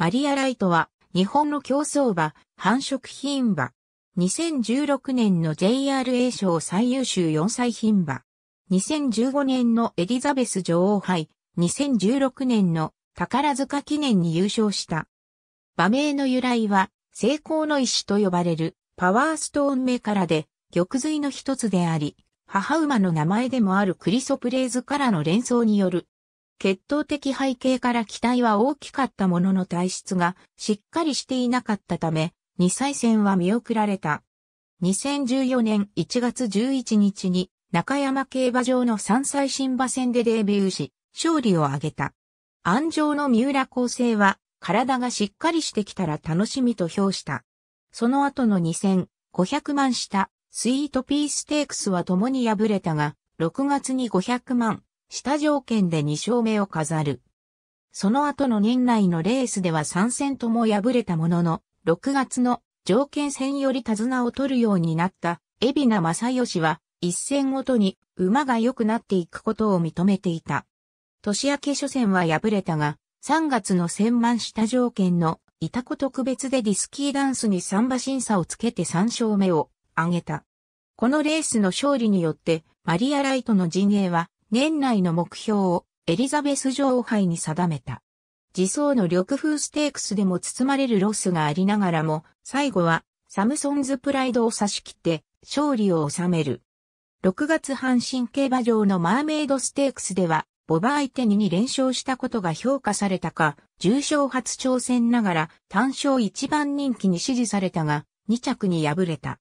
マリアライトは、日本の競走馬、繁殖品馬。2016年の JRA 賞最優秀4歳品馬。2015年のエリザベス女王杯。2016年の宝塚記念に優勝した。馬名の由来は、成功の石と呼ばれるパワーストーン名からで、玉髄の一つであり、母馬の名前でもあるクリソプレーズからの連想による血統的背景から期待は大きかったものの体質がしっかりしていなかったため、2歳戦は見送られた。2014年1月11日に中山競馬場の山歳新馬戦でデビューし、勝利を挙げた。安城の三浦構成は、体がしっかりしてきたら楽しみと評した。その後の2戦、500万した、スイートピーステークスは共に敗れたが、6月に500万、下条件で2勝目を飾る。その後の年内のレースでは3戦とも敗れたものの、6月の条件戦より手綱を取るようになった、海老名正義は、一戦ごとに馬が良くなっていくことを認めていた。年明け初戦は敗れたが、3月の千万下条件の潮来特別でディスキーダンスに三馬審査をつけて3勝目を挙げた。このレースの勝利によって、マリアライトの陣営は年内の目標をエリザベス女王杯に定めた。自走の緑風ステークスでも包まれるロスがありながらも、最後はサムソンズプライドを差し切って勝利を収める。6月阪神競馬場のマーメイドステークスでは、ボバ相手に2連勝したことが評価されたか、重賞初挑戦ながら単勝1番人気に支持されたが、2着に敗れた。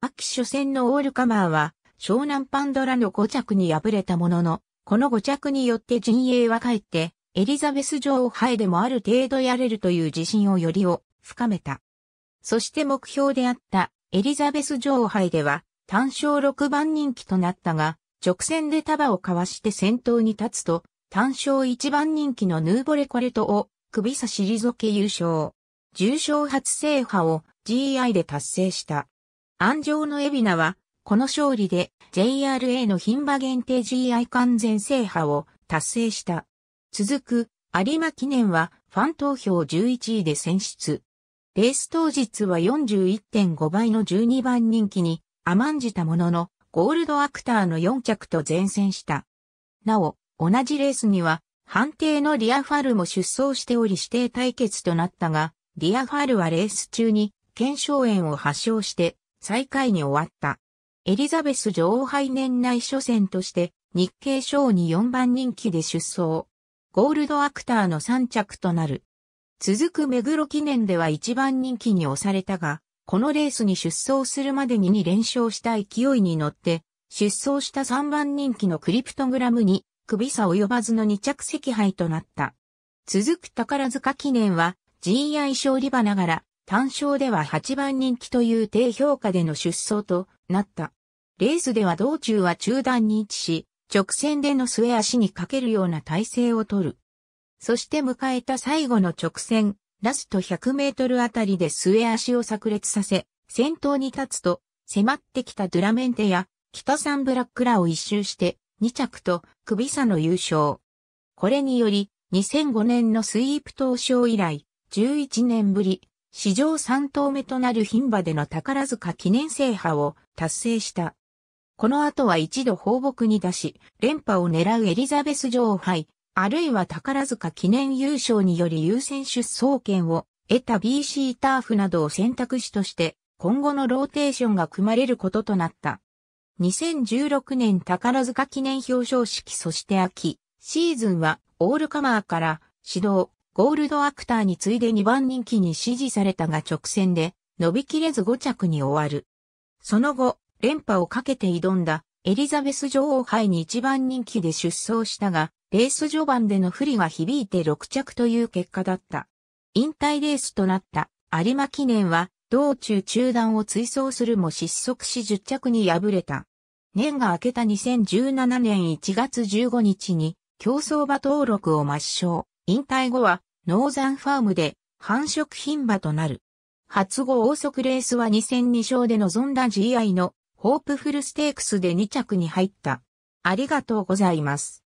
秋初戦のオールカマーは、湘南パンドラの5着に敗れたものの、この5着によって陣営は帰って、エリザベス女王杯でもある程度やれるという自信をよりを深めた。そして目標であったエリザベス女王杯では単勝6番人気となったが、直線で束をかわして先頭に立つと、単勝1番人気のヌーボレコレトを首差し退け優勝。重賞初制覇を GI で達成した。安城のエビナはこの勝利で JRA の牝馬限定 GI 完全制覇を達成した。続く有馬記念はファン投票11位で選出。レース当日は41.5倍の12番人気に甘んじたもののゴールドアクターの4着と前線した。なお、同じレースには判定のリアファルも出走しており指定対決となったが、リアファルはレース中に腱鞘炎を発症して最下位に終わった。エリザベス女王杯年内初戦として日経賞に4番人気で出走。ゴールドアクターの3着となる。続く目黒記念では1番人気に押されたが、このレースに出走するまでに2連勝した勢いに乗って、出走した3番人気のクリプトグラムに、首差及ばずの2着席杯となった。続く宝塚記念は、GI 勝利場ながら、単勝では8番人気という低評価での出走となった。レースでは道中は中段に位置し、直線での末足にかけるような体勢をとる。そして迎えた最後の直線、ラスト100メートルあたりで末足を炸裂させ、先頭に立つと、迫ってきたドゥラメンテや、北サンブラックラを一周して、2着と、首差の優勝。これにより、2005年のスイープ投賞以来、11年ぶり、史上3頭目となる牝馬での宝塚記念制覇を達成した。この後は一度放牧に出し、連覇を狙うエリザベス女王杯、あるいは宝塚記念優勝により優先出走権を得た BC ターフなどを選択肢として、今後のローテーションが組まれることとなった。2016年宝塚記念表彰式そして秋、シーズンはオールカマーから指導、ゴールドアクターに次いで2番人気に支持されたが直線で伸びきれず5着に終わる。その後、連覇をかけて挑んだエリザベス女王杯に一番人気で出走したが、レース序盤での不利が響いて6着という結果だった。引退レースとなった有馬記念は、道中中断を追走するも失速し10着に敗れた。年が明けた2017年1月15日に、競走馬登録を抹消。引退後は、ノーザンファームで繁殖品馬となる。初号王則レースは2 0 2勝で臨んだ GI のホープフルステークスで2着に入った。ありがとうございます。